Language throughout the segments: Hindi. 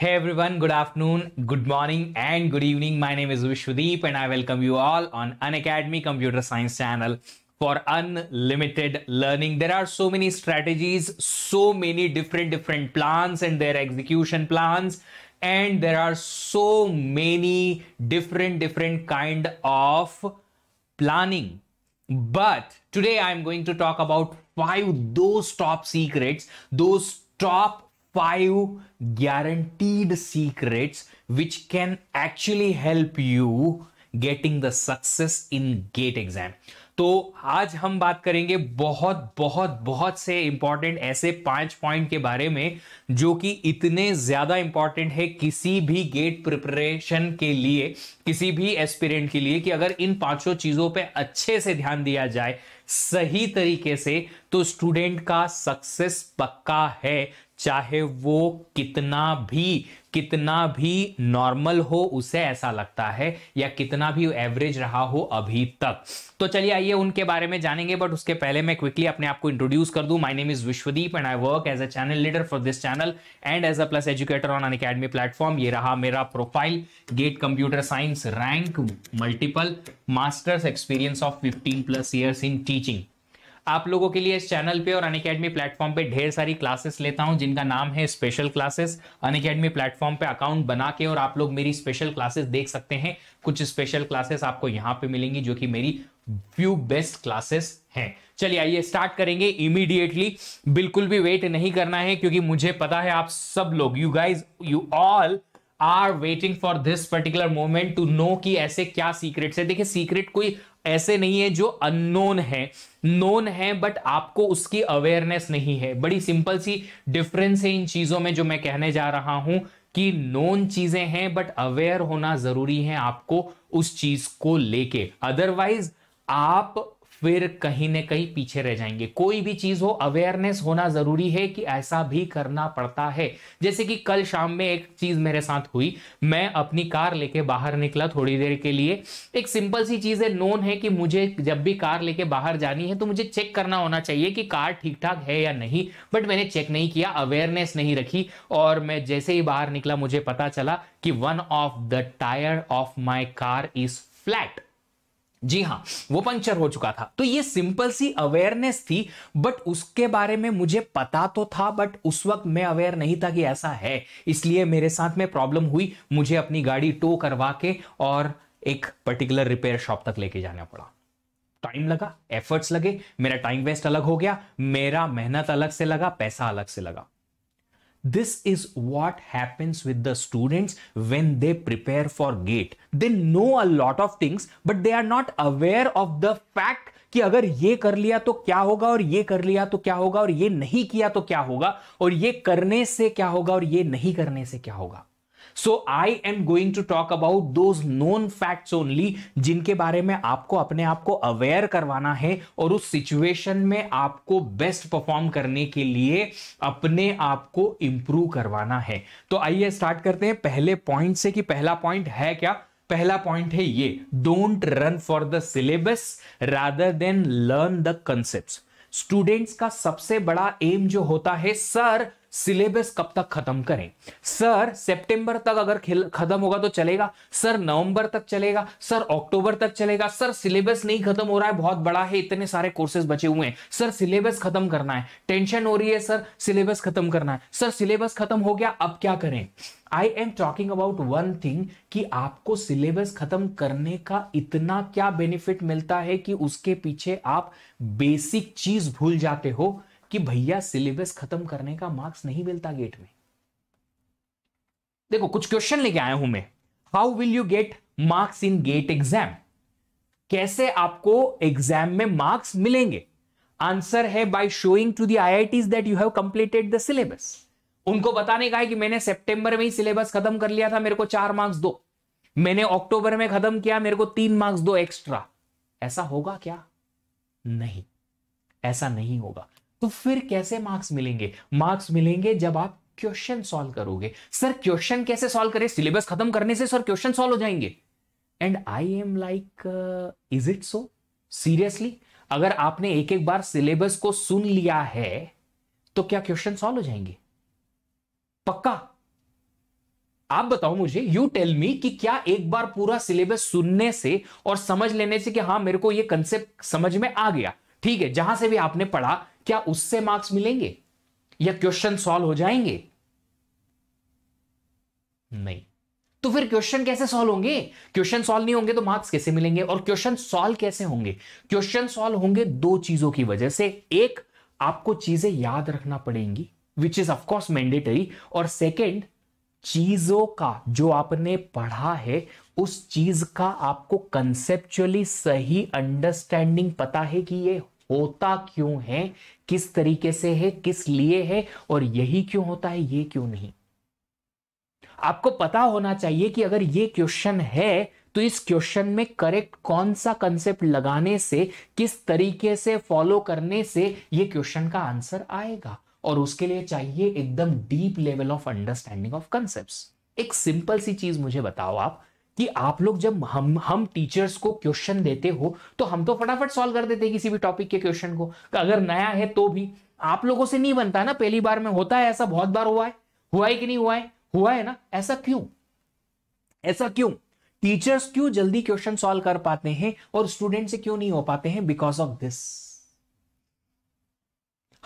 Hey everyone, good afternoon, good morning, and good evening. My name is Vishwadeep, and I welcome you all on Unacademy Computer Science channel for unlimited learning. There are so many strategies, so many different different plans and their execution plans, and there are so many different different kind of planning. But today I'm going to talk about five those top secrets, those top five guaranteed secrets which can actually help you getting the success in GATE exam तो आज हम बात करेंगे बहुत बहुत बहुत से इंपॉर्टेंट ऐसे पांच पॉइंट के बारे में जो कि इतने ज्यादा इंपॉर्टेंट है किसी भी गेट प्रिपरेशन के लिए किसी भी एस्पिरेंट के लिए कि अगर इन पांचों चीजों पे अच्छे से ध्यान दिया जाए सही तरीके से तो स्टूडेंट का सक्सेस पक्का है चाहे वो कितना भी कितना भी नॉर्मल हो उसे ऐसा लगता है या कितना भी एवरेज रहा हो अभी तक तो चलिए आइए उनके बारे में जानेंगे बट उसके पहले मैं क्विकली अपने आप को इंट्रोड्यूस कर दूं my name is Vishwadeep and I work as a channel leader for this channel and as a plus educator on academy platform ये रहा मेरा profile GATE computer science rank multiple masters experience of fifteen plus years in teaching आप लोगों के लिए इस चैनल पे और अन अकेडमी प्लेटफॉर्म पे ढेर सारी क्लासेस लेता हूं जिनका नाम है special classes Unacademy platform पे अकाउंट बना के और आप लोग मेरी स्पेशल क्लासेस देख सकते हैं कुछ स्पेशल क्लासेस आपको यहां पे मिलेंगी जो कि मेरी फ्यू बेस्ट क्लासेस हैं चलिए आइए स्टार्ट करेंगे इमीडिएटली बिल्कुल भी वेट नहीं करना है क्योंकि मुझे पता है आप सब लोग you guys you all are waiting for this particular moment to know कि ऐसे क्या सीक्रेट्स है देखिए सीक्रेट कोई ऐसे नहीं है जो अननोन है नोन है बट आपको उसकी अवेयरनेस नहीं है बड़ी सिंपल सी डिफरेंस है इन चीजों में जो मैं कहने जा रहा हूं कि नोन चीजें हैं बट अवेयर होना जरूरी है आपको उस चीज को लेके अदरवाइज आप फिर कहीं ना कहीं पीछे रह जाएंगे कोई भी चीज हो अवेयरनेस होना जरूरी है कि ऐसा भी करना पड़ता है जैसे कि कल शाम में एक चीज मेरे साथ हुई मैं अपनी कार लेके बाहर निकला थोड़ी देर के लिए एक सिंपल सी चीज है नोन है कि मुझे जब भी कार लेके बाहर जानी है तो मुझे चेक करना होना चाहिए कि कार ठीक ठाक है या नहीं बट मैंने चेक नहीं किया अवेयरनेस नहीं रखी और मैं जैसे ही बाहर निकला मुझे पता चला कि one of the tyre of my car is flat जी हाँ वो पंचर हो चुका था तो ये सिंपल सी अवेयरनेस थी बट उसके बारे में मुझे पता तो था बट उस वक्त मैं अवेयर नहीं था कि ऐसा है इसलिए मेरे साथ में प्रॉब्लम हुई मुझे अपनी गाड़ी टो करवा के और एक पर्टिकुलर रिपेयर शॉप तक लेके जाना पड़ा टाइम लगा एफर्ट्स लगे मेरा टाइम वेस्ट अलग हो गया मेरा मेहनत अलग से लगा पैसा अलग से लगा This is what happens with the students when they prepare for GATE. They know a lot of things, but they are not aware of the fact कि अगर ये कर लिया तो क्या होगा और ये कर लिया तो क्या होगा और ये नहीं किया तो क्या होगा और ये करने से क्या होगा और ये नहीं करने से क्या होगा so I am going to talk about those known facts only जिनके बारे में आपको अपने आप को अवेयर करवाना है और उस सिचुएशन में आपको बेस्ट परफॉर्म करने के लिए अपने आप को इंप्रूव करवाना है तो आइए स्टार्ट करते हैं पहले पॉइंट से कि पहला पॉइंट है क्या पहला पॉइंट है ये don't run for the syllabus rather than learn the concept students का सबसे बड़ा एम जो होता है सर सिलेबस कब तक खत्म करें सर सितंबर तक अगर खत्म होगा तो चलेगा सर नवंबर तक चलेगा सर अक्टूबर तक चलेगा सर सिलेबस नहीं खत्म हो रहा है बहुत बड़ा है इतने सारे कोर्सेज बचे हुए हैं सर सिलेबस खत्म करना है टेंशन हो रही है सर सिलेबस खत्म करना है सर सिलेबस खत्म हो गया अब क्या करें I am talking about one thing कि आपको सिलेबस खत्म करने का इतना क्या बेनिफिट मिलता है कि उसके पीछे आप बेसिक चीज भूल जाते हो कि भैया सिलेबस खत्म करने का मार्क्स नहीं मिलता गेट में देखो कुछ क्वेश्चन लेके आया हूं मैं how will you get marks in GATE exam कैसे आपको एग्जाम में मार्क्स मिलेंगे आंसर है by showing to the eye that you have completed the syllabus उनको बताने का है कि मैंने सितंबर में ही सिलेबस खत्म कर लिया था मेरे को चार मार्क्स दो मैंने अक्टूबर में खत्म किया मेरे को तीन मार्क्स दो एक्स्ट्रा ऐसा होगा क्या नहीं ऐसा नहीं होगा तो फिर कैसे मार्क्स मिलेंगे मार्क्स मिलेंगे जब आप क्वेश्चन सॉल्व करोगे सर क्वेश्चन कैसे सॉल्व करें सिलेबस खत्म करने से सर क्वेश्चन सॉल्व हो जाएंगे and I am like is it so seriously अगर आपने एक एक बार सिलेबस को सुन लिया है तो क्या क्वेश्चन सॉल्व हो जाएंगे पक्का आप बताओ मुझे यू टेल मी कि क्या एक बार पूरा सिलेबस सुनने से और समझ लेने से कि हाँ मेरे को ये कंसेप्ट समझ में आ गया ठीक है जहां से भी आपने पढ़ा क्या उससे मार्क्स मिलेंगे या क्वेश्चन सॉल्व हो जाएंगे नहीं तो फिर क्वेश्चन कैसे सॉल्व होंगे क्वेश्चन सॉल्व नहीं होंगे तो मार्क्स कैसे मिलेंगे और क्वेश्चन सॉल्व कैसे होंगे क्वेश्चन सॉल्व होंगे दो चीजों की वजह से एक आपको चीजें याद रखना पड़ेंगी विच इज ऑफकोर्स मैंडेटरी और सेकेंड चीजों का जो आपने पढ़ा है उस चीज का आपको कंसेप्चुअली सही अंडरस्टैंडिंग पता है कि ये होता क्यों है किस तरीके से है किस लिए है और यही क्यों होता है ये क्यों नहीं आपको पता होना चाहिए कि अगर ये क्वेश्चन है तो इस क्वेश्चन में करेक्ट कौन सा कंसेप्ट लगाने से किस तरीके से फॉलो करने से ये क्वेश्चन का आंसर आएगा और उसके लिए चाहिए एकदम deep level of understanding of concept एक सिंपल सी चीज मुझे बताओ आप कि आप लोग जब हम हम टीचर्स को क्वेश्चन देते हो तो हम तो फटाफट सॉल्व कर देते हैं किसी भी टॉपिक के क्वेश्चन को अगर नया है तो भी आप लोगों से नहीं बनता ना पहली बार में होता है ऐसा बहुत बार हुआ है हुआ है कि नहीं हुआ है हुआ है ना ऐसा क्यों ऐसा क्यों टीचर्स क्यों जल्दी क्वेश्चन सॉल्व कर पाते हैं और स्टूडेंट से क्यों नहीं हो पाते हैं बिकॉज ऑफ दिस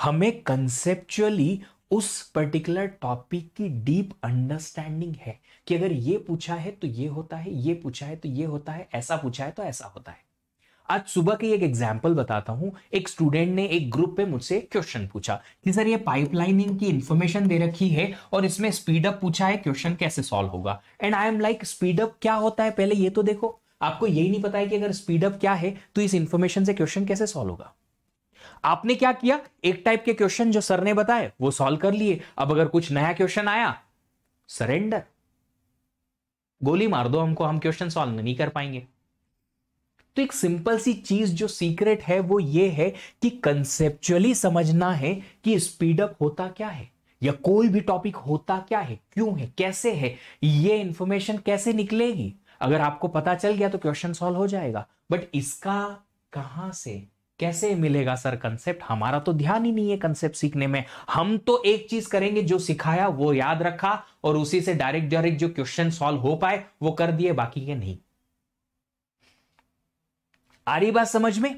हमें कंसेप्चुअली उस पर्टिकुलर टॉपिक की डीप अंडरस्टैंडिंग है कि अगर ये पूछा है तो ये होता है ये पूछा है तो ये होता है ऐसा पूछा है तो ऐसा होता है आज सुबह की एक एग्जाम्पल बताता हूं एक स्टूडेंट ने एक ग्रुप पे मुझसे क्वेश्चन पूछा कि सर ये पाइपलाइनिंग की इंफॉर्मेशन दे रखी है और इसमें स्पीड अप पूछा है क्वेश्चन कैसे सॉल्व होगा and I am like speed up क्या होता है पहले ये तो देखो आपको यही नहीं पता है कि अगर स्पीड अप क्या है तो इस इंफॉर्मेशन से क्वेश्चन कैसे सॉल्व होगा आपने क्या किया एक टाइप के क्वेश्चन जो सर ने बताए वो सॉल्व कर लिए अब अगर कुछ नया क्वेश्चन आया सरेंडर गोली मार दो हमको हम क्वेश्चन सॉल्व नहीं कर पाएंगे तो एक सिंपल सी चीज जो सीक्रेट है वो ये है कि कंसेप्चुअली समझना है कि स्पीडअप होता क्या है या कोई भी टॉपिक होता क्या है क्यों है कैसे है ये इंफॉर्मेशन कैसे निकलेगी अगर आपको पता चल गया तो क्वेश्चन सॉल्व हो जाएगा बट इसका कहां से कैसे मिलेगा सर कंसेप्ट हमारा तो ध्यान ही नहीं है कंसेप्ट सीखने में हम तो एक चीज करेंगे जो सिखाया वो याद रखा और उसी से डायरेक्ट डायरेक्ट जो क्वेश्चन सॉल्व हो पाए वो कर दिए बाकी के नहीं आ रही बात समझ में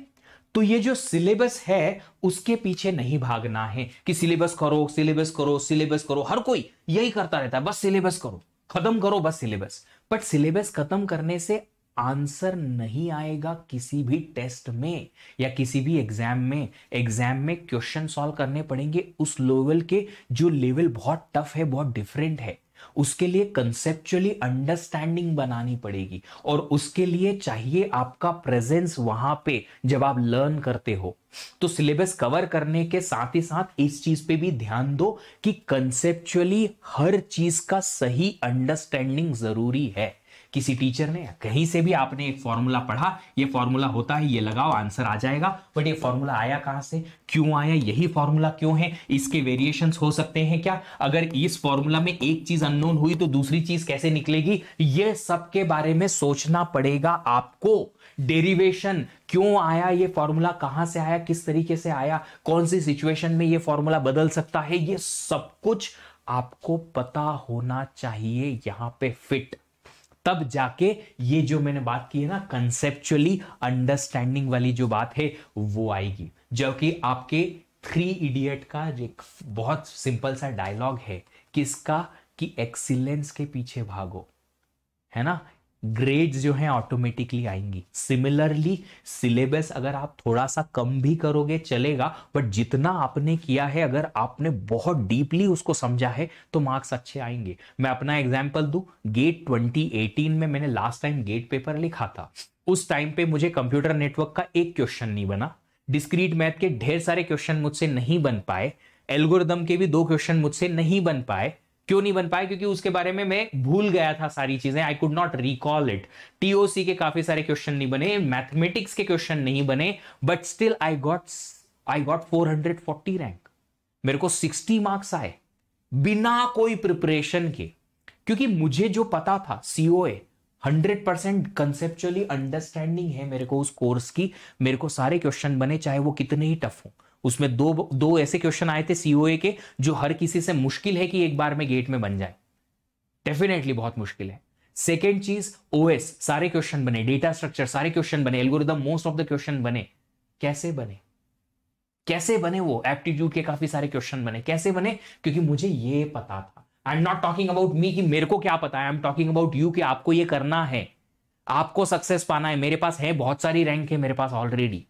तो ये जो सिलेबस है उसके पीछे नहीं भागना है कि सिलेबस करो सिलेबस करो सिलेबस करो हर कोई यही करता रहता है बस सिलेबस करो खत्म करो बस सिलेबस बट सिलेबस खत्म करने से आंसर नहीं आएगा किसी भी टेस्ट में या किसी भी एग्जाम में एग्जाम में क्वेश्चन सॉल्व करने पड़ेंगे उस लेवल के जो लेवल बहुत टफ है बहुत डिफरेंट है उसके लिए कंसेप्चुअली अंडरस्टैंडिंग बनानी पड़ेगी और उसके लिए चाहिए आपका प्रेजेंस वहां पे जब आप लर्न करते हो तो सिलेबस कवर करने के साथ ही साथ इस चीज पे भी ध्यान दो कि कंसेप्चुअली हर चीज का सही अंडरस्टैंडिंग जरूरी है किसी टीचर ने कहीं से भी आपने एक फॉर्मूला पढ़ा ये फॉर्मूला होता है ये लगाओ आंसर आ जाएगा बट ये फॉर्मूला आया कहाँ से क्यों आया यही फॉर्मूला क्यों है इसके वेरिएशन हो सकते हैं क्या अगर इस फॉर्मूला में एक चीज अननोन हुई तो दूसरी चीज कैसे निकलेगी ये सब के बारे में सोचना पड़ेगा आपको डेरिवेशन क्यों आया ये फॉर्मूला कहां से आया किस तरीके से आया कौन सी सिचुएशन में ये फॉर्मूला बदल सकता है ये सब कुछ आपको पता होना चाहिए यहां पे फिट तब जाके ये जो मैंने बात की है ना कंसेप्चुअली अंडरस्टैंडिंग वाली जो बात है वो आएगी जबकि आपके थ्री इडियट का एक बहुत सिंपल सा डायलॉग है किसका कि एक्सीलेंस के पीछे भागो है ना ग्रेड्स जो हैं ऑटोमेटिकली आएंगी सिमिलरली सिलेबस अगर आप थोड़ा सा कम भी करोगे चलेगा बट जितना आपने किया है अगर आपने बहुत डीपली उसको समझा है तो मार्क्स अच्छे आएंगे मैं अपना एग्जाम्पल दू गेट 2018 में मैंने लास्ट टाइम गेट पेपर लिखा था उस टाइम पे मुझे कंप्यूटर नेटवर्क का एक क्वेश्चन नहीं बना डिस्क्रीट मैथ के ढेर सारे क्वेश्चन मुझसे नहीं बन पाए एल्गोरिदम के भी दो क्वेश्चन मुझसे नहीं बन पाए क्यों नहीं बन पाया क्योंकि उसके बारे में मैं भूल गया था सारी चीजें I could not recall it TOC के काफी सारे क्वेश्चन नहीं बने मैथमेटिक्स के क्वेश्चन नहीं बने but still I got I got 440 rank मेरे को 60 मार्क्स आए बिना कोई प्रिपरेशन के क्योंकि मुझे जो पता था CO A hundred percent conceptually understanding है मेरे को उस कोर्स की मेरे को सारे क्वेश्चन बने चाहे वो कितने ही टफ हों उसमें दो दो ऐसे क्वेश्चन आए थे सीओए के जो हर किसी से मुश्किल है कि एक बार में गेट में बन जाए डेफिनेटली बहुत मुश्किल है सेकेंड चीज ओएस सारे क्वेश्चन बने डेटा स्ट्रक्चर सारे क्वेश्चन बने algorithm most of the question बने कैसे बने कैसे बने वो एप्टीट्यूड के काफी सारे क्वेश्चन बने कैसे बने क्योंकि मुझे ये पता था I am not talking about me कि मेरे को क्या पता है I am talking about you कि आपको ये करना है आपको सक्सेस पाना है मेरे पास है बहुत सारी रैंक है मेरे पास ऑलरेडी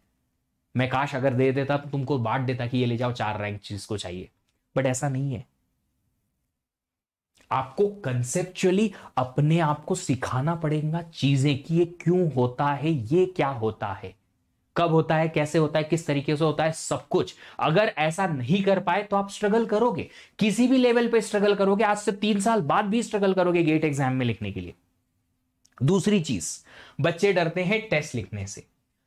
मैं काश अगर दे देता तो तुमको बांट देता कि ये ले जाओ चार रैंक जिसको चाहिए बट ऐसा नहीं है आपको कंसेप्चुअली अपने आप को सिखाना पड़ेगा चीजें कि ये क्यों होता है ये क्या होता है कब होता है कैसे होता है किस तरीके से होता है सब कुछ अगर ऐसा नहीं कर पाए तो आप स्ट्रगल करोगे किसी भी लेवल पे स्ट्रगल करोगे आज से तीन साल बाद भी स्ट्रगल करोगे गेट एग्जाम में लिखने के लिए दूसरी चीज बच्चे डरते हैं टेस्ट लिखने से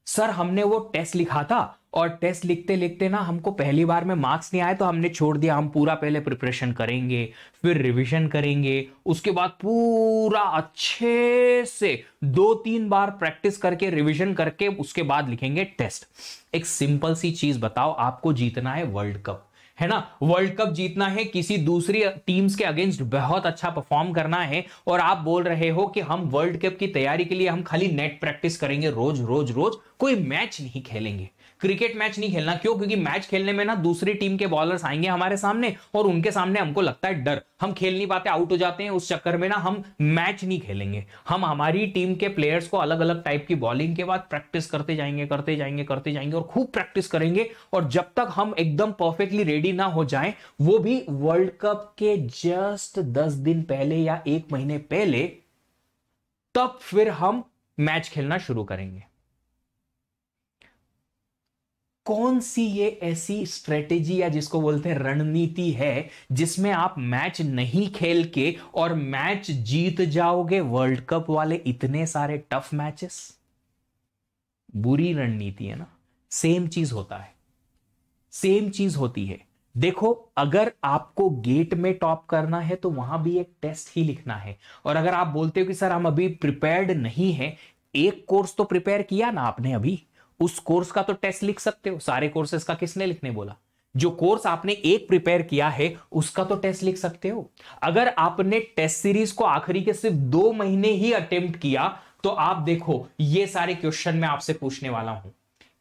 सर हमने वो टेस्ट लिखा था और टेस्ट लिखते लिखते ना हमको पहली बार में मार्क्स नहीं आए तो हमने छोड़ दिया हम पूरा पहले प्रिपरेशन करेंगे फिर रिवीजन करेंगे उसके बाद पूरा अच्छे से दो तीन बार प्रैक्टिस करके रिवीजन करके उसके बाद लिखेंगे टेस्ट एक सिंपल सी चीज बताओ आपको जीतना है वर्ल्ड कप है ना वर्ल्ड कप जीतना है किसी दूसरी टीम्स के अगेंस्ट बहुत अच्छा परफॉर्म करना है और आप बोल रहे हो कि हम वर्ल्ड कप की तैयारी के लिए हम खाली नेट प्रैक्टिस करेंगे रोज रोज रोज कोई मैच नहीं खेलेंगे क्रिकेट मैच नहीं खेलना क्यों क्योंकि मैच खेलने में ना दूसरी टीम के बॉलर्स आएंगे हमारे सामने और उनके सामने हमको लगता है डर हम खेल नहीं पाते आउट हो जाते हैं उस चक्कर में ना हम मैच नहीं खेलेंगे हम हमारी टीम के प्लेयर्स को अलग अलग टाइप की बॉलिंग के बाद प्रैक्टिस करते जाएंगे करते जाएंगे करते जाएंगे और खूब प्रैक्टिस करेंगे और जब तक हम एकदम परफेक्टली रेडी ना हो जाए वो भी वर्ल्ड कप के जस्ट दस दिन पहले या एक महीने पहले तब फिर हम मैच खेलना शुरू करेंगे कौन सी ये ऐसी स्ट्रेटेजी या जिसको बोलते हैं रणनीति है जिसमें आप मैच नहीं खेल के और मैच जीत जाओगे वर्ल्ड कप वाले इतने सारे टफ मैचेस बुरी रणनीति है ना सेम चीज होता है सेम चीज होती है देखो अगर आपको गेट में टॉप करना है तो वहां भी एक टेस्ट ही लिखना है और अगर आप बोलते हो कि सर हम अभी प्रिपेयर्ड नहीं है एक कोर्स तो प्रिपेयर किया ना आपने अभी उस कोर्स का तो टेस्ट लिख सकते हो सारे कोर्सेस का किसने लिखने बोला जो कोर्स आपने एक प्रिपेयर किया है उसका तो टेस्ट लिख सकते हो अगर आपने टेस्ट सीरीज को आखिरी के सिर्फ दो महीने ही अटेम्प्ट किया तो आप देखो ये सारे क्वेश्चन मैं आपसे पूछने वाला हूं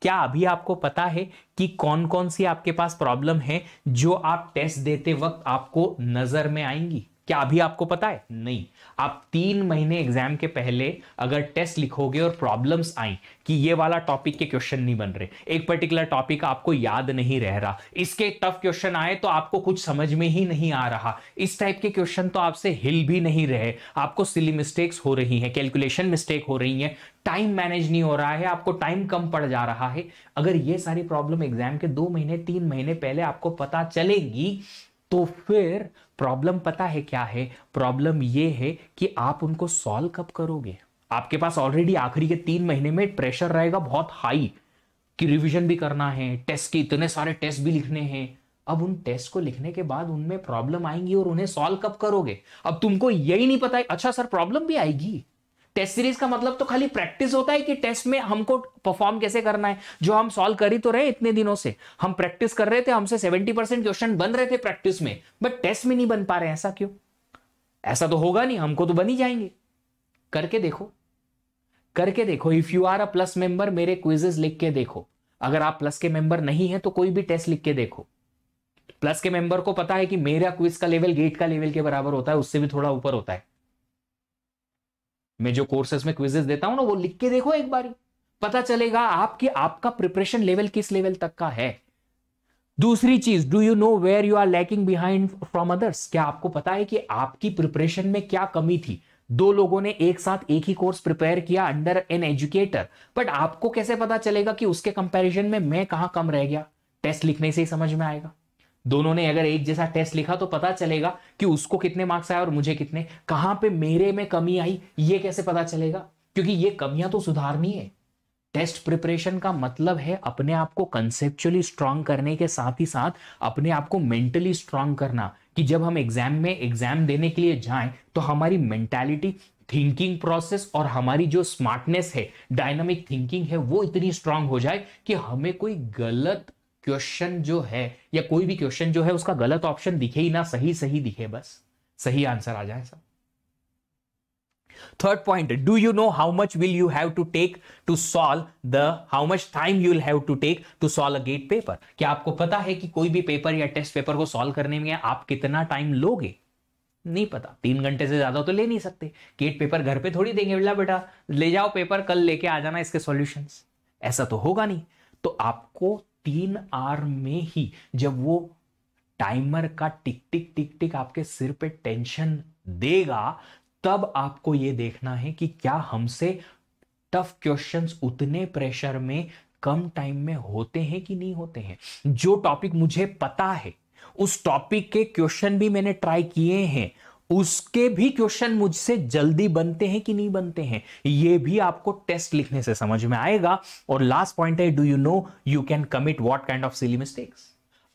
क्या अभी आपको पता है कि कौन कौन सी आपके पास प्रॉब्लम है जो आप टेस्ट देते वक्त आपको नजर में आएंगी क्या अभी आपको पता है नहीं आप तीन महीने एग्जाम के पहले अगर टेस्ट लिखोगे और प्रॉब्लम्स आई कि ये वाला टॉपिक के क्वेश्चन नहीं बन रहे एक पर्टिकुलर टॉपिक आपको याद नहीं रह रहा इसके टफ क्वेश्चन आए तो आपको कुछ समझ में ही नहीं आ रहा इस टाइप के क्वेश्चन तो आपसे हिल भी नहीं रहे आपको सिली मिस्टेक्स हो रही है कैलकुलेशन मिस्टेक हो रही है टाइम मैनेज नहीं हो रहा है आपको टाइम कम पड़ जा रहा है अगर ये सारी प्रॉब्लम एग्जाम के दो महीने तीन महीने पहले आपको पता चलेगी तो फिर प्रॉब्लम पता है क्या है प्रॉब्लम ये है कि आप उनको सॉल्व कब करोगे आपके पास ऑलरेडी आखिरी के तीन महीने में प्रेशर रहेगा बहुत हाई कि रिवीजन भी करना है टेस्ट के इतने सारे टेस्ट भी लिखने हैं अब उन टेस्ट को लिखने के बाद उनमें प्रॉब्लम आएंगी और उन्हें सॉल्व कब करोगे अब तुमको यही नहीं पता है अच्छा सर प्रॉब्लम भी आएगी टेस्ट सीरीज का मतलब तो खाली प्रैक्टिस होता है कि टेस्ट में हमको परफॉर्म कैसे करना है जो हम सॉल्व कर ही तो रहे इतने दिनों से हम प्रैक्टिस कर रहे थे हमसे सेवेंटी परसेंट क्वेश्चन बन रहे थे प्रैक्टिस में बट टेस्ट में नहीं बन पा रहे ऐसा क्यों ऐसा तो होगा नहीं हमको तो बन ही जाएंगे करके देखो करके देखो if you are a plus member मेरे क्विजेस लिख के देखो अगर आप प्लस के मेंबर नहीं है तो कोई भी टेस्ट लिख के देखो प्लस के मेंबर को पता है कि मेरा क्विज का लेवल गेट का लेवल के बराबर होता है उससे भी थोड़ा ऊपर होता है मैं जो कोर्सेज में क्विजेस देता हूं ना वो लिख के देखो एक बारी पता चलेगा आपके आपका प्रिपरेशन लेवल किस लेवल तक का है दूसरी चीज do you know where you are lacking behind from others क्या आपको पता है कि आपकी प्रिपरेशन में क्या कमी थी दो लोगों ने एक साथ एक ही कोर्स प्रिपेयर किया अंडर एन एजुकेटर बट आपको कैसे पता चलेगा कि उसके कंपैरिजन में मैं कहा कम रह गया टेस्ट लिखने से ही समझ में आएगा दोनों ने अगर एक जैसा टेस्ट लिखा तो पता चलेगा कि उसको कितने मार्क्स आए और मुझे कितने कहां पे मेरे में कमी आई ये कैसे पता चलेगा क्योंकि ये कमियां तो सुधारनी है टेस्ट प्रिपरेशन का मतलब है अपने आप को कंसेप्चुअली स्ट्रांग करने के साथ ही साथ अपने आप को मेंटली स्ट्रांग करना कि जब हम एग्जाम में एग्जाम देने के लिए जाएं तो हमारी मेंटालिटी थिंकिंग प्रोसेस और हमारी जो स्मार्टनेस है डायनामिक थिंकिंग है वो इतनी स्ट्रांग हो जाए कि हमें कोई गलत क्वेश्चन जो है या कोई भी क्वेश्चन जो है उसका गलत ऑप्शन दिखे ही ना सही सही दिखे बस सही आंसर आ जाए सब third point do you know how much will you have to take to solve the how much time you will have to take to solve a GATE paper क्या आपको पता है कि कोई भी पेपर या टेस्ट पेपर को सॉल्व करने में आप कितना टाइम लोगे नहीं पता तीन घंटे से ज्यादा तो ले नहीं सकते गेट पेपर घर पे थोड़ी देंगे बेटा बेटा ले जाओ पेपर कल लेके आ जाना इसके सॉल्यूशंस ऐसा तो होगा नहीं तो आपको तीन आर में ही जब वो टाइमर का टिक टिक टिक टिक आपके सिर पे टेंशन देगा तब आपको ये देखना है कि क्या हमसे टफ क्वेश्चंस उतने प्रेशर में कम टाइम में होते हैं कि नहीं होते हैं जो टॉपिक मुझे पता है उस टॉपिक के क्वेश्चन भी मैंने ट्राई किए हैं उसके भी क्वेश्चन मुझसे जल्दी बनते हैं कि नहीं बनते हैं ये भी आपको टेस्ट लिखने से समझ में आएगा और लास्ट पॉइंट है do you know you can commit what kind of silly mistakes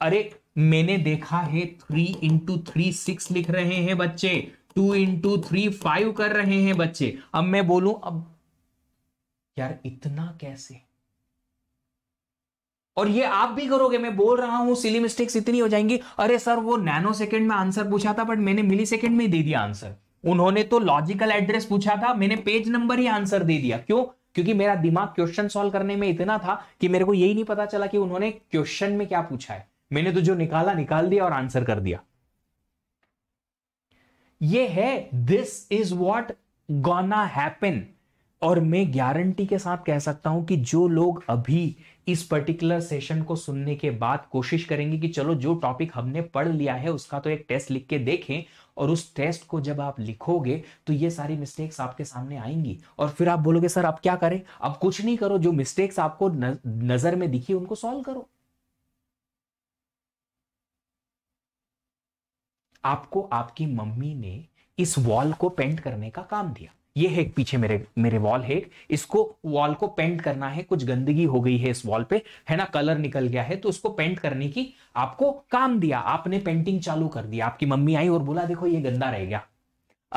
अरे मैंने देखा है थ्री इंटू थ्री सिक्स लिख रहे हैं बच्चे टू इंटू थ्री फाइव कर रहे हैं बच्चे अब मैं बोलूं अब यार इतना कैसे और ये आप भी करोगे मैं बोल रहा हूं सिली मिस्टेक्स इतनी हो जाएंगी अरे सर वो नैनो सेकंड में आंसर पूछा था बट मैंने मिली सेकंड में दे दिया आंसर उन्होंने तो लॉजिकल एड्रेस पूछा था मैंने पेज नंबर ही आंसर दे दिया क्यों क्योंकि मेरा दिमाग क्वेश्चन सॉल्व करने में इतना था कि मेरे को यही नहीं पता चला कि उन्होंने क्वेश्चन में क्या पूछा है मैंने तो जो निकाला निकाल दिया और आंसर कर दिया ये है this is what gonna happen और मैं गारंटी के साथ कह सकता हूं कि जो लोग अभी इस पर्टिकुलर सेशन को सुनने के बाद कोशिश करेंगे कि चलो जो टॉपिक हमने पढ़ लिया है उसका तो एक टेस्ट लिख के देखें और उस टेस्ट को जब आप लिखोगे तो ये सारी मिस्टेक्स आपके सामने आएंगी और फिर आप बोलोगे सर आप क्या करें अब कुछ नहीं करो जो मिस्टेक्स आपको नजर में दिखी उनको सॉल्व करो आपको आपकी मम्मी ने इस वॉल को पेंट करने का काम दिया ये है पीछे मेरे मेरे वॉल है इसको वॉल को पेंट करना है कुछ गंदगी हो गई है इस वॉल पे है ना कलर निकल गया है तो उसको पेंट करने की आपको काम दिया आपने पेंटिंग चालू कर दिया आपकी मम्मी आई और बोला देखो ये गंदा रह गया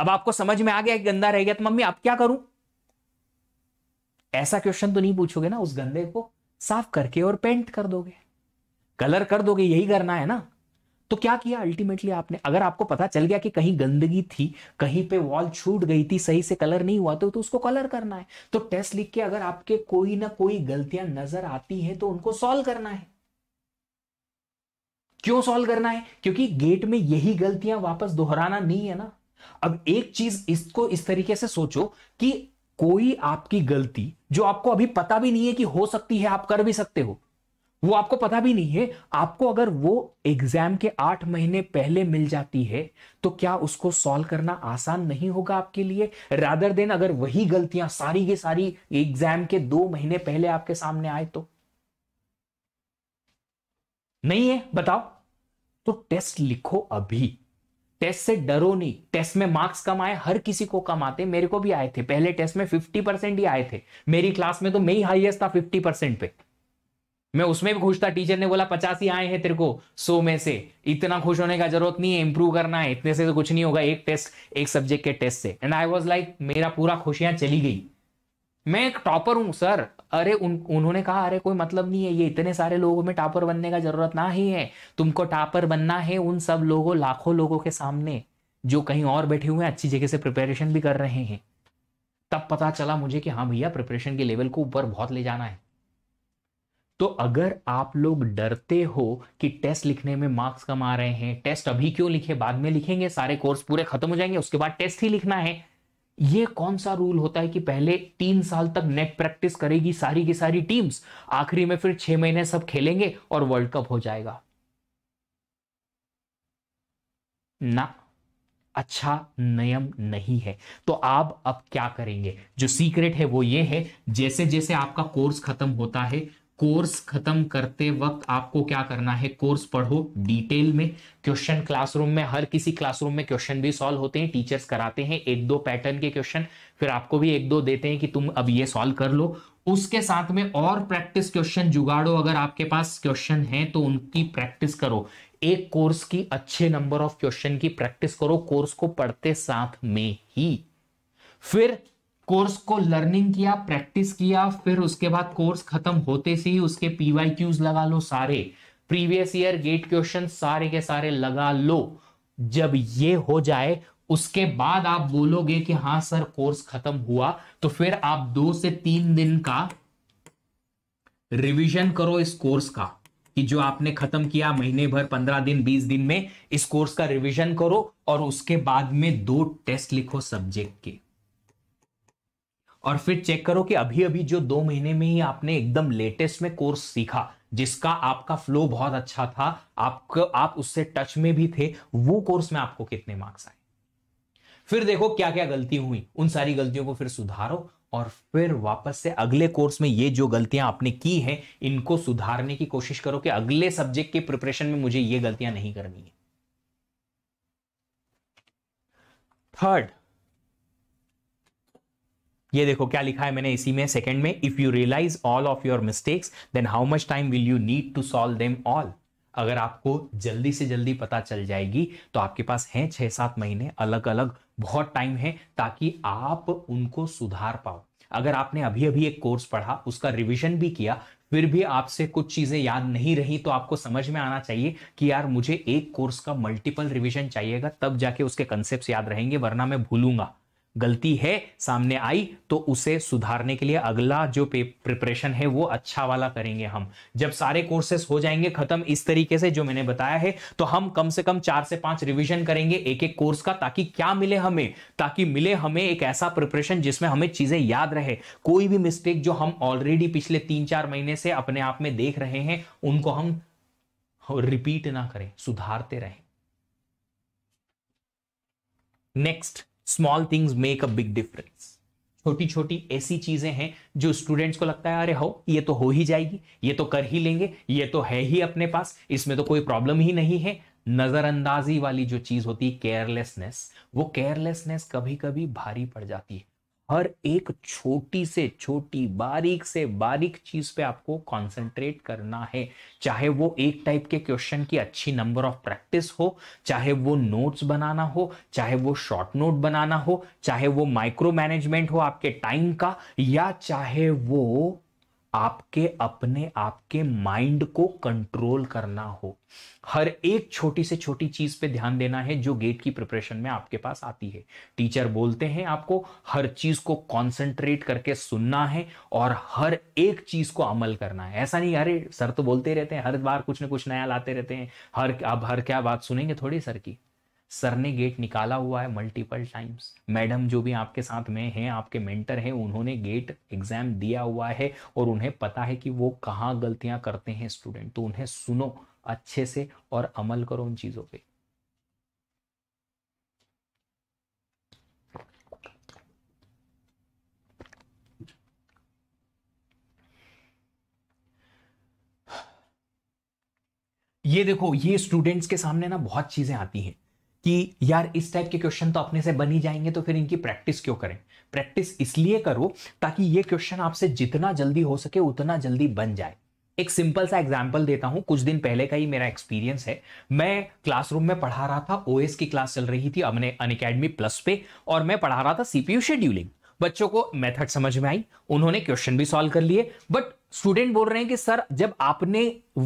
अब आपको समझ में आ गया कि गंदा रह गया तो मम्मी आप क्या करूं ऐसा क्वेश्चन तो नहीं पूछोगे ना उस गंदे को साफ करके और पेंट कर दोगे कलर कर दोगे यही करना है ना तो क्या किया अल्टीमेटली आपने अगर आपको पता चल गया कि कहीं गंदगी थी कहीं पे वॉल छूट गई थी सही से कलर नहीं हुआ तो, तो उसको कलर करना है तो टेस्ट लिख के अगर आपके कोई ना कोई गलतियां नजर आती है तो उनको सॉल्व करना है क्यों सॉल्व करना है क्योंकि गेट में यही गलतियां वापस दोहराना नहीं है ना अब एक चीज इसको इस तरीके से सोचो कि कोई आपकी गलती जो आपको अभी पता भी नहीं है कि हो सकती है आप कर भी सकते हो वो आपको पता भी नहीं है आपको अगर वो एग्जाम के आठ महीने पहले मिल जाती है तो क्या उसको सॉल्व करना आसान नहीं होगा आपके लिए रादर देन अगर वही गलतियां सारी की सारी एग्जाम के दो महीने पहले आपके सामने आए तो नहीं है बताओ तो टेस्ट लिखो अभी टेस्ट से डरो नहीं टेस्ट में मार्क्स कम आए हर किसी को कम आते मेरे को भी आए थे पहले टेस्ट में फिफ्टी परसेंट ही आए थे मेरी क्लास में तो मैं ही हाइएस्ट था फिफ्टी परसेंट पे मैं उसमें भी खुश था टीचर ने बोला पचासी आए हैं तेरे को सो में से इतना खुश होने का जरूरत नहीं है इंप्रूव करना है इतने से तो कुछ नहीं होगा एक टेस्ट एक सब्जेक्ट के टेस्ट से एंड आई वॉज लाइक मेरा पूरा खुशियां चली गई मैं एक टॉपर हूं सर अरे उन उन्होंने कहा अरे कोई मतलब नहीं है ये इतने सारे लोगों में टॉपर बनने का जरूरत ना ही है तुमको टॉपर बनना है उन सब लोगों लाखों लोगों के सामने जो कहीं और बैठे हुए हैं अच्छी जगह से प्रिपरेशन भी कर रहे हैं तब पता चला मुझे कि हाँ भैया प्रिपरेशन के लेवल को ऊपर बहुत ले जाना है तो अगर आप लोग डरते हो कि टेस्ट लिखने में मार्क्स कम आ रहे हैं टेस्ट अभी क्यों लिखे बाद में लिखेंगे सारे कोर्स पूरे खत्म हो जाएंगे उसके बाद टेस्ट ही लिखना है ये कौन सा रूल होता है कि पहले तीन साल तक नेट प्रैक्टिस करेगी सारी की सारी टीम्स आखिरी में फिर छह महीने सब खेलेंगे और वर्ल्ड कप हो जाएगा ना अच्छा नियम नहीं है तो आप अब क्या करेंगे जो सीक्रेट है वो ये है जैसे जैसे आपका कोर्स खत्म होता है कोर्स खत्म करते वक्त आपको क्या करना है कोर्स पढ़ो डिटेल में क्वेश्चन क्लासरूम में हर किसी क्लासरूम में क्वेश्चन भी सॉल्व होते हैं टीचर्स कराते हैं एक दो पैटर्न के क्वेश्चन फिर आपको भी एक दो देते हैं कि तुम अब ये सॉल्व कर लो उसके साथ में और प्रैक्टिस क्वेश्चन जुगाड़ो अगर आपके पास क्वेश्चन है तो उनकी प्रैक्टिस करो एक कोर्स की अच्छे नंबर ऑफ क्वेश्चन की प्रैक्टिस करो कोर्स को पढ़ते साथ में ही फिर कोर्स को लर्निंग किया प्रैक्टिस किया फिर उसके बाद कोर्स खत्म होते से ही उसके पीवाई क्यूज लगा लो सारे प्रीवियस ईयर गेट क्वेश्चन सारे के सारे लगा लो जब ये हो जाए उसके बाद आप बोलोगे कि हाँ सर कोर्स खत्म हुआ तो फिर आप दो से तीन दिन का रिवीजन करो इस कोर्स का कि जो आपने खत्म किया महीने भर पंद्रह दिन बीस दिन में इस कोर्स का रिवीजन करो और उसके बाद में दो टेस्ट लिखो सब्जेक्ट के और फिर चेक करो कि अभी अभी जो दो महीने में ही आपने एकदम लेटेस्ट में कोर्स सीखा जिसका आपका फ्लो बहुत अच्छा था आपको आप उससे टच में भी थे वो कोर्स में आपको कितने मार्क्स आए फिर देखो क्या क्या गलती हुई उन सारी गलतियों को फिर सुधारो और फिर वापस से अगले कोर्स में ये जो गलतियां आपने की हैं इनको सुधारने की कोशिश करो कि अगले सब्जेक्ट के प्रिपरेशन में मुझे ये गलतियां नहीं करनी है थर्ड ये देखो क्या लिखा है मैंने इसी में सेकंड में if you realise all of your mistakes then how much time will you need to solve them all अगर आपको जल्दी से जल्दी पता चल जाएगी तो आपके पास हैं छह सात महीने अलग अलग बहुत टाइम है ताकि आप उनको सुधार पाओ अगर आपने अभी अभी एक कोर्स पढ़ा उसका रिविजन भी किया फिर भी आपसे कुछ चीज़ें याद नहीं रही तो आपको समझ में आना चाहिए कि यार मुझे एक कोर्स का मल्टीपल रिविजन चाहिएगा तब जाके उसके कंसेप्ट याद रहेंगे वरना मैं भूलूंगा गलती है सामने आई तो उसे सुधारने के लिए अगला जो प्रिपरेशन है वो अच्छा वाला करेंगे हम जब सारे कोर्सेस हो जाएंगे खत्म इस तरीके से जो मैंने बताया है तो हम कम से कम चार से पांच रिवीजन करेंगे एक एक कोर्स का ताकि क्या मिले हमें ताकि मिले हमें एक ऐसा प्रिपरेशन जिसमें हमें चीजें याद रहे कोई भी मिस्टेक जो हम ऑलरेडी पिछले तीन चार महीने से अपने आप में देख रहे हैं उनको हम रिपीट ना करें सुधारते रहें next small things make a big difference छोटी छोटी ऐसी चीजें हैं जो स्टूडेंट्स को लगता है अरे हो ये तो हो ही जाएगी ये तो कर ही लेंगे ये तो है ही अपने पास इसमें तो कोई प्रॉब्लम ही नहीं है नजरअंदाजी वाली जो चीज होती है केयरलेसनेस वो केयरलेसनेस कभी कभी भारी पड़ जाती है हर एक छोटी से छोटी बारीक से बारीक चीज पे आपको कंसंट्रेट करना है चाहे वो एक टाइप के क्वेश्चन की अच्छी नंबर ऑफ प्रैक्टिस हो चाहे वो नोट्स बनाना हो चाहे वो शॉर्ट नोट बनाना हो चाहे वो माइक्रो मैनेजमेंट हो आपके टाइम का या चाहे वो आपके अपने आपके माइंड को कंट्रोल करना हो हर एक छोटी से छोटी चीज पे ध्यान देना है जो गेट की प्रिपरेशन में आपके पास आती है टीचर बोलते हैं आपको हर चीज को कंसंट्रेट करके सुनना है और हर एक चीज को अमल करना है ऐसा नहीं अरे सर तो बोलते रहते हैं हर बार कुछ ना कुछ नया लाते रहते हैं हर अब हर क्या बात सुनेंगे थोड़ी सर की सर ने गेट निकाला हुआ है मल्टीपल टाइम्स मैडम जो भी आपके साथ में हैं आपके मेंटर हैं उन्होंने गेट एग्जाम दिया हुआ है और उन्हें पता है कि वो कहाँ गलतियां करते हैं स्टूडेंट तो उन्हें सुनो अच्छे से और अमल करो उन चीज़ों पर ये देखो ये स्टूडेंट्स के सामने ना बहुत चीज़ें आती हैं कि यार इस टाइप के क्वेश्चन तो अपने से बन ही जाएंगे तो फिर इनकी प्रैक्टिस क्यों करें प्रैक्टिस इसलिए करो ताकि ये क्वेश्चन आपसे जितना जल्दी हो सके उतना जल्दी बन जाए एक सिंपल सा एग्जाम्पल देता हूं कुछ दिन पहले का ही मेरा एक्सपीरियंस है मैं क्लासरूम में पढ़ा रहा था ओएस की क्लास चल रही थी अपने अन अकेडमी प्लस पे और मैं पढ़ा रहा था सीपीयू शेड्यूलिंग बच्चों को मेथड समझ में आई उन्होंने क्वेश्चन भी सॉल्व कर लिए बट स्टूडेंट बोल रहे हैं कि सर जब आपने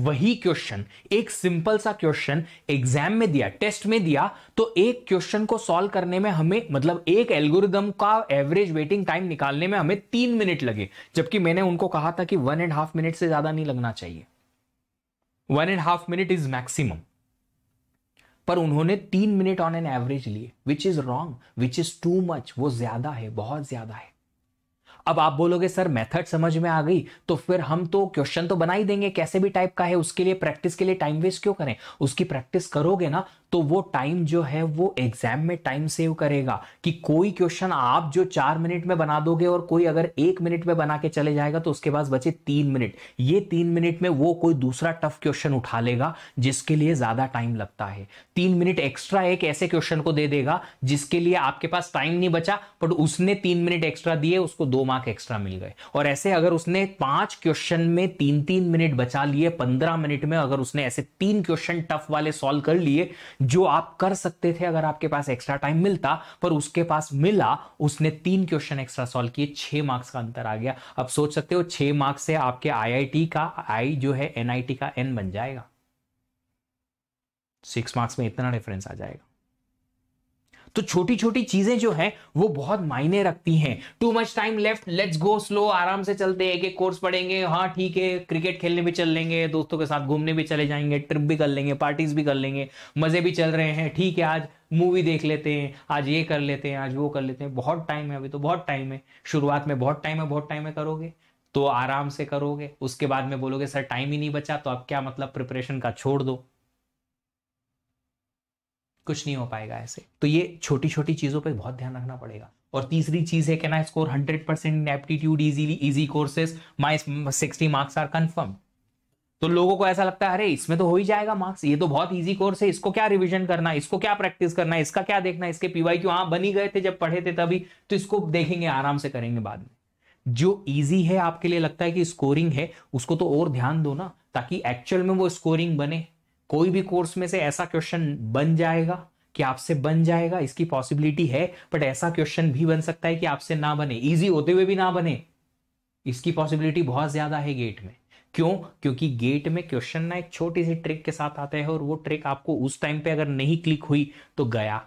वही क्वेश्चन एक सिंपल सा क्वेश्चन एग्जाम में दिया टेस्ट में दिया तो एक क्वेश्चन को सॉल्व करने में हमें मतलब एक एल्गोरिदम का एवरेज वेटिंग टाइम निकालने में हमें तीन मिनट लगे जबकि मैंने उनको कहा था कि वन एंड हाफ मिनट से ज्यादा नहीं लगना चाहिए one and half minute is maximum पर उन्होंने तीन मिनट ऑन एन एवरेज लिए which is wrong which is too much वो ज्यादा है बहुत ज्यादा है अब आप बोलोगे सर मेथड समझ में आ गई तो फिर हम तो क्वेश्चन तो बना ही देंगे कैसे भी टाइप का है उसके लिए प्रैक्टिस के लिए टाइम वेस्ट क्यों करें उसकी प्रैक्टिस करोगे ना तो वो टाइम जो है वो एग्जाम में टाइम सेव करेगा कि कोई क्वेश्चन आप जो चार मिनट में बना दोगे और कोई अगर एक मिनट में बना के चले जाएगा तो उसके पास बचे तीन मिनट ये तीन मिनट में वो कोई दूसरा टफ क्वेश्चन उठा लेगा जिसके लिए ज्यादा टाइम लगता है तीन मिनट एक्स्ट्रा एक ऐसे क्वेश्चन को दे देगा जिसके लिए आपके पास टाइम नहीं बचा बट उसने तीन मिनट एक्स्ट्रा दिए उसको दो मार्क एक्स्ट्रा मिल गए और ऐसे अगर उसने पांच क्वेश्चन में तीन तीन मिनट बचा लिए पंद्रह मिनट में अगर उसने ऐसे तीन क्वेश्चन टफ वाले सॉल्व कर लिए जो आप कर सकते थे अगर आपके पास एक्स्ट्रा टाइम मिलता पर उसके पास मिला उसने तीन क्वेश्चन एक्स्ट्रा सॉल्व किए छह मार्क्स का अंतर आ गया अब सोच सकते हो छह मार्क्स से आपके आईआईटी का आई जो है एनआईटी का एन बन जाएगा सिक्स मार्क्स में इतना डिफरेंस आ जाएगा तो छोटी छोटी चीजें जो है वो बहुत मायने रखती हैं too much time left let's go slow आराम से चलते एक एक कोर्स पढ़ेंगे हाँ ठीक है क्रिकेट खेलने भी चल लेंगे दोस्तों के साथ घूमने भी चले जाएंगे ट्रिप भी कर लेंगे पार्टीज भी कर लेंगे मजे भी चल रहे हैं ठीक है आज मूवी देख लेते हैं आज ये कर लेते हैं आज वो कर लेते हैं बहुत टाइम है अभी तो बहुत टाइम है शुरुआत में बहुत टाइम है बहुत टाइम है करोगे तो आराम से करोगे उसके बाद में बोलोगे सर टाइम ही नहीं बचा तो अब क्या मतलब प्रिपरेशन का छोड़ दो कुछ नहीं हो पाएगा ऐसे तो ये छोटी छोटी चीज़ों पर बहुत ध्यान रखना पड़ेगा और तीसरी चीज़ है can I score hundred percent aptitude easily easy courses my sixty marks are confirm तो लोगों को ऐसा लगता है अरे इसमें तो हो ही जाएगा मार्क्स ये तो बहुत इजी कोर्स है इसको क्या रिवीजन करना है इसको क्या प्रैक्टिस करना है इसका क्या देखना है इसके पीवाई क्यू हाँ बनी गए थे जब पढ़े थे तभी तो इसको देखेंगे आराम से करेंगे बाद में जो इजी है आपके लिए लगता है कि स्कोरिंग है उसको तो और ध्यान दो ना ताकि एक्चुअल में वो स्कोरिंग बने कोई भी कोर्स में से ऐसा क्वेश्चन बन जाएगा कि आपसे बन जाएगा इसकी पॉसिबिलिटी है बट ऐसा क्वेश्चन भी बन सकता है कि आपसे ना बने इजी होते हुए भी ना बने इसकी पॉसिबिलिटी बहुत ज्यादा है गेट में क्यों क्योंकि गेट में क्वेश्चन ना एक छोटी सी ट्रिक के साथ आता है और वो ट्रिक आपको उस टाइम पे अगर नहीं क्लिक हुई तो गया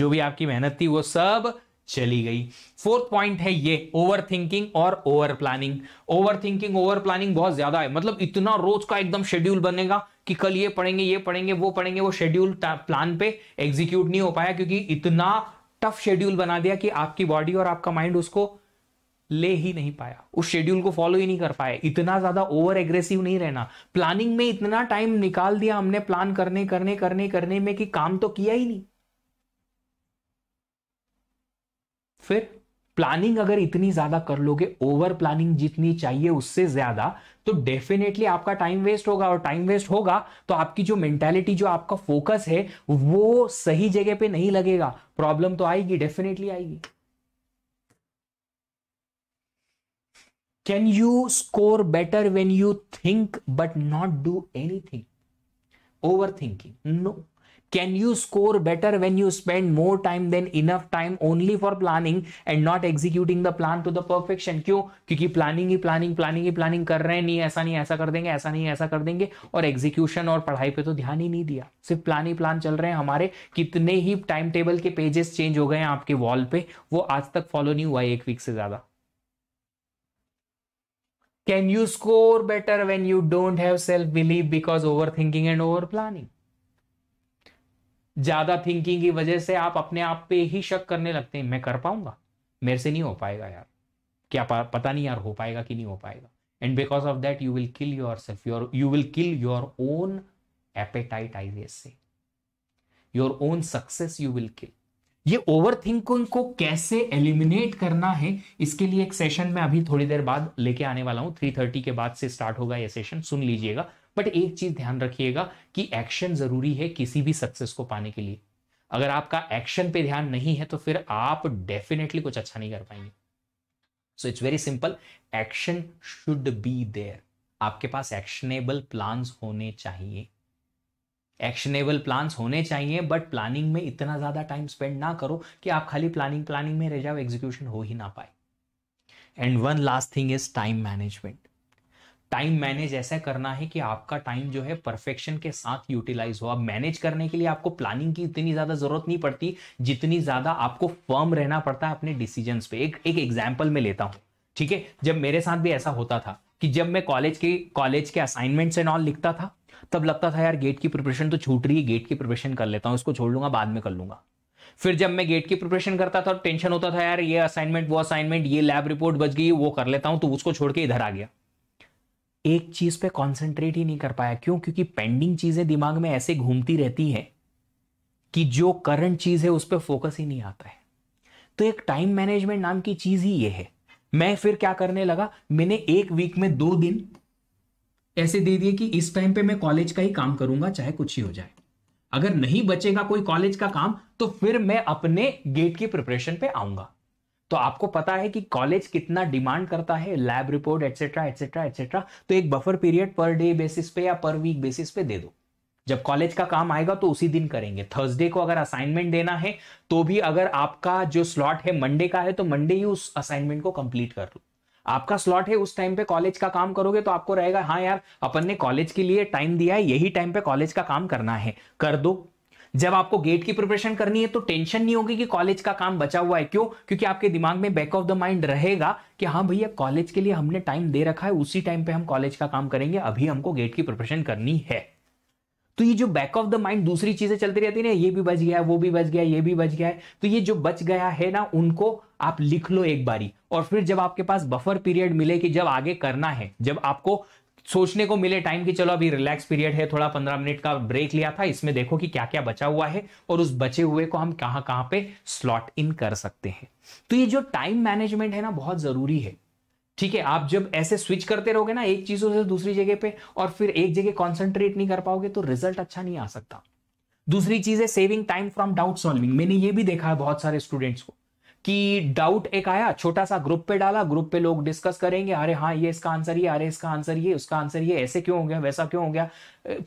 जो भी आपकी मेहनत थी वो सब चली गई फोर्थ पॉइंट है ये ओवर थिंकिंग और over planning over thinking over planning बहुत ज्यादा है मतलब इतना रोज का एकदम शेड्यूल बनेगा कि कल ये पढ़ेंगे ये पढ़ेंगे वो पढ़ेंगे वो शेड्यूल प्लान पे एग्जीक्यूट नहीं हो पाया क्योंकि इतना टफ शेड्यूल बना दिया कि आपकी बॉडी और आपका माइंड उसको ले ही नहीं पाया उस शेड्यूल को फॉलो ही नहीं कर पाए इतना ज्यादा ओवर एग्रेसिव नहीं रहना प्लानिंग में इतना टाइम निकाल दिया हमने प्लान करने करने करने करने में कि काम तो किया ही नहीं फिर प्लानिंग अगर इतनी ज्यादा कर लोगे ओवर प्लानिंग जितनी चाहिए उससे ज्यादा तो डेफिनेटली आपका टाइम वेस्ट होगा और टाइम वेस्ट होगा तो आपकी जो मेंटेलिटी जो आपका फोकस है वो सही जगह पे नहीं लगेगा प्रॉब्लम तो आएगी डेफिनेटली आएगी can you score better when you think but not do anything over thinking no can you score better when you spend more time than enough time only for planning and not executing the plan to the perfection क्यों क्योंकि प्लानिंग ही प्लानिंग प्लानिंग ही प्लानिंग कर रहे हैं नहीं ऐसा नहीं ऐसा कर देंगे ऐसा नहीं ऐसा कर देंगे और एग्जीक्यूशन और पढ़ाई पे तो ध्यान ही नहीं दिया सिर्फ प्लान ही प्लान चल रहे हैं हमारे कितने ही टाइम टेबल के पेजेस चेंज हो गए हैं आपके वॉल पे वो आज तक फॉलो नहीं हुआ एक वीक से ज्यादा can you score better when you don't have self believe because over thinking and over planning ज्यादा थिंकिंग की वजह से आप अपने आप पे ही शक करने लगते हैं मैं कर पाऊंगा मेरे से नहीं हो पाएगा यार क्या पता नहीं यार हो पाएगा कि नहीं हो पाएगा and because of that you will kill yourself your you will kill your own appetite I say your own success you will kill ये ओवर थिंकिंग को कैसे एलिमिनेट करना है इसके लिए एक सेशन में अभी थोड़ी देर बाद लेके आने वाला हूं थ्री थर्टी के बाद से स्टार्ट होगा ये सेशन सुन लीजिएगा बट एक चीज ध्यान रखिएगा कि एक्शन जरूरी है किसी भी सक्सेस को पाने के लिए अगर आपका एक्शन पे ध्यान नहीं है तो फिर आप डेफिनेटली कुछ अच्छा नहीं कर पाएंगे so it's very simple action should be there आपके पास एक्शनेबल प्लान होने चाहिए एक्शनेबल प्लान होने चाहिए बट प्लानिंग में इतना ज्यादा टाइम स्पेंड ना करो कि आप खाली प्लानिंग प्लानिंग में रह जाओ एग्जीक्यूशन हो ही ना पाए and one last thing is time management time manage ऐसा करना है कि आपका टाइम जो है परफेक्शन के साथ यूटिलाइज हो आप मैनेज करने के लिए आपको प्लानिंग की इतनी ज्यादा जरूरत नहीं पड़ती जितनी ज्यादा आपको फर्म रहना पड़ता है अपने डिसीजन पे एक एक एग्जाम्पल में लेता हूं ठीक है जब मेरे साथ भी ऐसा होता था कि जब मैं कॉलेज के कॉलेज के असाइनमेंट्स एंड ऑल लिखता था तब लगता था यार गेट की प्रिपरेशन तो छूट रही है गेट की प्रिपरेशन कर लेता हूं इसको छोड़ लूंगा बाद में कर लूंगा फिर जब मैं गेट की प्रिपरेशन करता था टेंशन होता था यार ये असाइनमेंट वो असाइनमेंट ये लैब रिपोर्ट बच गई वो कर लेता हूँ तो उसको छोड़ के इधर आ गया एक चीज पे कॉन्सेंट्रेट ही नहीं कर पाया क्यों क्योंकि पेंडिंग चीजें दिमाग में ऐसे घूमती रहती हैं कि जो करंट चीज है उस पर फोकस ही नहीं आता है तो एक टाइम मैनेजमेंट नाम की चीज ही ये है मैं फिर क्या करने लगा मैंने एक वीक में दो दिन ऐसे दे दिए कि इस टाइम पे मैं कॉलेज का ही काम करूंगा चाहे कुछ ही हो जाए अगर नहीं बचेगा कोई कॉलेज का काम तो फिर मैं अपने गेट की प्रिपरेशन पे आऊंगा तो आपको पता है कि कॉलेज कितना डिमांड करता है lab report etcetera etcetera etcetera तो एक buffer period per day basis पे या पर वीक बेसिस पे दे दो जब कॉलेज का काम आएगा तो उसी दिन करेंगे थर्सडे को अगर असाइनमेंट देना है तो भी अगर आपका जो स्लॉट है मंडे का है तो मंडे ही उस असाइनमेंट को कंप्लीट कर लो आपका स्लॉट है उस टाइम पे कॉलेज का काम करोगे तो आपको रहेगा हाँ यार अपन ने कॉलेज के लिए टाइम दिया है यही टाइम पे कॉलेज का काम करना है कर दो जब आपको गेट की प्रिपरेशन करनी है तो टेंशन नहीं होगी कि कॉलेज का काम बचा हुआ है क्यों क्योंकि आपके दिमाग में बैक ऑफ द माइंड रहेगा कि हाँ भैया कॉलेज के लिए हमने टाइम दे रखा है उसी टाइम पे हम कॉलेज का काम करेंगे अभी हमको गेट की प्रिपरेशन करनी है तो ये जो बैक ऑफ द माइंड दूसरी चीजें चलती रहती है ना ये भी बच गया वो भी बच गया ये भी बच गया है तो ये जो बच गया है ना उनको आप लिख लो एक बारी और फिर जब आपके पास बफर पीरियड मिले कि जब आगे करना है जब आपको सोचने को मिले टाइम की चलो अभी रिलैक्स पीरियड है थोड़ा पंद्रह मिनट का ब्रेक लिया था इसमें देखो कि क्या क्या बचा हुआ है और उस बचे हुए को हम कहां कहां पे स्लॉट इन कर सकते हैं तो ये जो टाइम मैनेजमेंट है ना बहुत जरूरी है ठीक है आप जब ऐसे स्विच करते रहोगे ना एक चीजों से दूसरी जगह पे और फिर एक जगह कॉन्सेंट्रेट नहीं कर पाओगे तो रिजल्ट अच्छा नहीं आ सकता दूसरी चीज है saving time from doubt solving मैंने ये भी देखा है बहुत सारे स्टूडेंट्स को कि डाउट एक आया छोटा सा ग्रुप पे डाला ग्रुप पे लोग डिस्कस करेंगे अरे हाँ ये इसका आंसर ये अरे इसका आंसर ये उसका आंसर ये ऐसे क्यों हो गया वैसा क्यों हो गया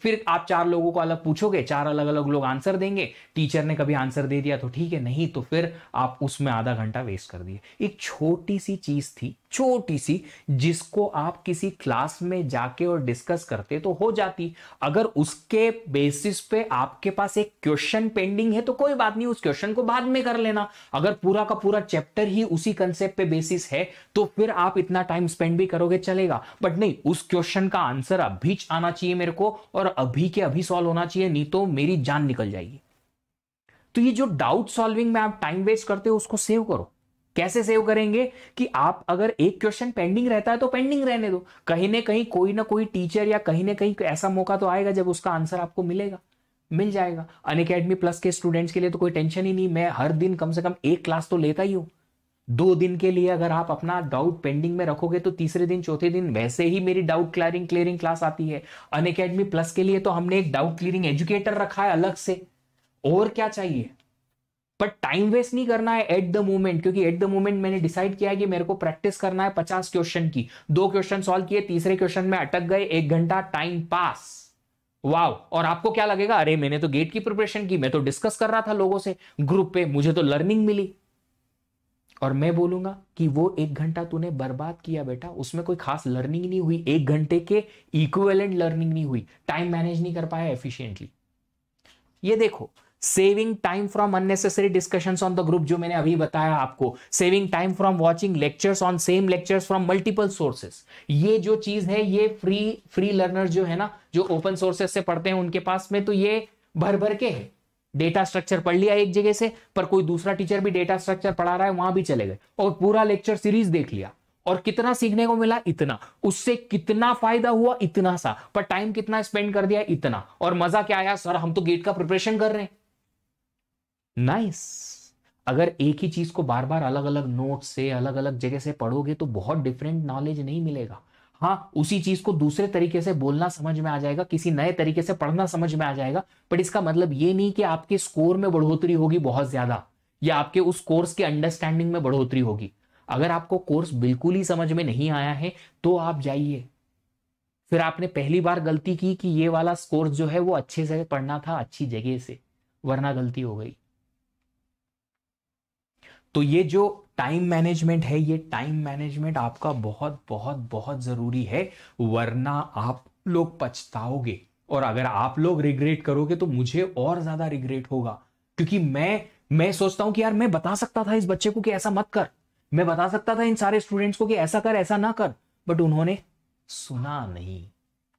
फिर आप चार लोगों को अलग पूछोगे चार अलग अलग लोग आंसर देंगे टीचर ने कभी आंसर दे दिया तो ठीक है नहीं तो फिर आप उसमें आधा घंटा वेस्ट कर दिए एक छोटी सी चीज थी छोटी सी जिसको आप किसी क्लास में जाके और डिस्कस करते तो हो जाती अगर उसके बेसिस पे आपके पास एक क्वेश्चन पेंडिंग है तो कोई बात नहीं उस क्वेश्चन को बाद में कर लेना अगर पूरा का पूरा चैप्टर ही उसी कंसेप्ट पे बेसिस है तो फिर आप इतना टाइम स्पेंड भी करोगे चलेगा बट नहीं उस क्वेश्चन का आंसर अभी आना चाहिए मेरे को और अभी के अभी सॉल्व होना चाहिए नहीं तो मेरी जान निकल जाएगी तो ये जो डाउट सॉल्विंग में आप टाइम वेस्ट करते हो उसको सेव करो कैसे सेव करेंगे कि आप अगर एक क्वेश्चन पेंडिंग रहता है तो पेंडिंग रहने दो कहीं ना कहीं कोई ना कोई टीचर या कहीं ना कहीं ऐसा मौका तो आएगा जब उसका आंसर आपको मिलेगा मिल जाएगा अन अकेडमी प्लस के स्टूडेंट्स के लिए तो कोई टेंशन ही नहीं मैं हर दिन कम से कम एक क्लास तो लेता ही हूँ दो दिन के लिए अगर आप अपना डाउट पेंडिंग में रखोगे तो तीसरे दिन चौथे दिन वैसे ही मेरी डाउट क्लियरिंग क्लियरिंग क्लास आती है अन अकेडमी प्लस के लिए तो हमने एक डाउट क्लियरिंग एजुकेटर रखा है अलग से और क्या चाहिए बट टाइम वेस्ट नहीं करना है एट द मोमेंट क्योंकि एट द मोमेंट मैंने डिसाइड किया है कि मेरे को प्रैक्टिस करना है पचास क्वेश्चन की दो क्वेश्चन सॉल्व किए तीसरे क्वेश्चन में अटक गए एक घंटा टाइम पास वाव और आपको क्या लगेगा अरे मैंने तो गेट की प्रिपरेशन की मैं तो डिस्कस कर रहा था लोगों से ग्रुप पे मुझे तो लर्निंग मिली और मैं बोलूंगा कि वो एक घंटा तूने बर्बाद किया बेटा उसमें कोई खास लर्निंग नहीं हुई एक घंटे के इक्वेलेंट लर्निंग नहीं हुई टाइम मैनेज नहीं कर पाया एफिशिएंटली ये देखो saving time from unnecessary discussion on the group जो मैंने अभी बताया आपको saving time from watching lectures on same lectures from multiple sources ये जो चीज है ये फ्री फ्री लर्नर जो है ना जो ओपन सोर्सेस से पढ़ते हैं उनके पास में तो ये भर भर के है डेटा स्ट्रक्चर पढ़ लिया एक जगह से पर कोई दूसरा टीचर भी डेटा स्ट्रक्चर पढ़ा रहा है वहां भी चले गए और पूरा लेक्चर सीरीज देख लिया और कितना सीखने को मिला इतना उससे कितना फायदा हुआ इतना सा पर टाइम कितना स्पेंड कर दिया इतना और मजा क्या आया सर हम तो गेट का प्रिपरेशन कर रहे हैं नाइस अगर एक ही चीज को बार बार अलग अलग नोट से अलग अलग जगह से पढ़ोगे तो बहुत डिफरेंट नॉलेज नहीं मिलेगा हाँ उसी चीज को दूसरे तरीके से बोलना समझ में आ जाएगा किसी नए तरीके से पढ़ना समझ में आ जाएगा बट इसका मतलब ये नहीं कि आपके स्कोर में बढ़ोतरी होगी बहुत ज्यादा या आपके उस कोर्स के अंडरस्टैंडिंग में बढ़ोतरी होगी अगर आपको कोर्स बिल्कुल ही समझ में नहीं आया है तो आप जाइए फिर आपने पहली बार गलती की कि ये वाला कोर्स जो है वो अच्छे से पढ़ना था अच्छी जगह से वरना गलती हो गई तो ये जो टाइम मैनेजमेंट है ये टाइम मैनेजमेंट आपका बहुत बहुत बहुत ज़रूरी है वरना आप लोग पछताओगे और अगर आप लोग रिग्रेट करोगे तो मुझे और ज़्यादा रिग्रेट होगा क्योंकि मैं मैं सोचता हूं कि यार मैं बता सकता था इस बच्चे को कि ऐसा मत कर मैं बता सकता था इन सारे स्टूडेंट्स को कि ऐसा कर ऐसा ना कर बट उन्होंने सुना नहीं